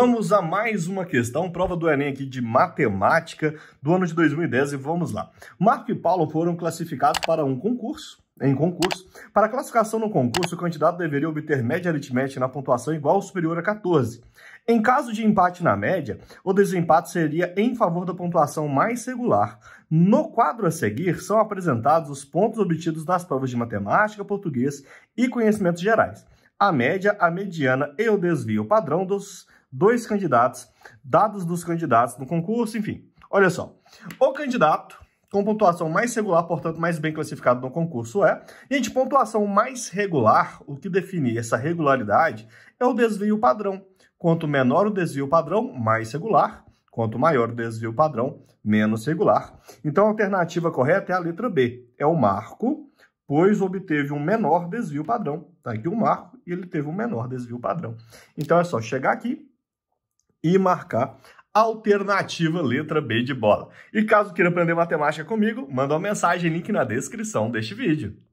Vamos a mais uma questão, prova do Enem aqui de matemática do ano de 2010 e vamos lá. Marco e Paulo foram classificados para um concurso, em concurso. Para classificação no concurso, o candidato deveria obter média aritmética na pontuação igual ou superior a 14. Em caso de empate na média, o desempate seria em favor da pontuação mais regular. No quadro a seguir, são apresentados os pontos obtidos nas provas de matemática, português e conhecimentos gerais. A média, a mediana e o desvio padrão dos dois candidatos, dados dos candidatos no concurso, enfim. Olha só, o candidato com pontuação mais regular, portanto, mais bem classificado no concurso é. Gente, pontuação mais regular, o que define essa regularidade é o desvio padrão. Quanto menor o desvio padrão, mais regular. Quanto maior o desvio padrão, menos regular. Então, a alternativa correta é a letra B. É o marco, pois obteve um menor desvio padrão. Está aqui o marco e ele teve um menor desvio padrão. Então, é só chegar aqui, e marcar alternativa letra B de bola. E caso queira aprender matemática comigo, manda uma mensagem, link na descrição deste vídeo.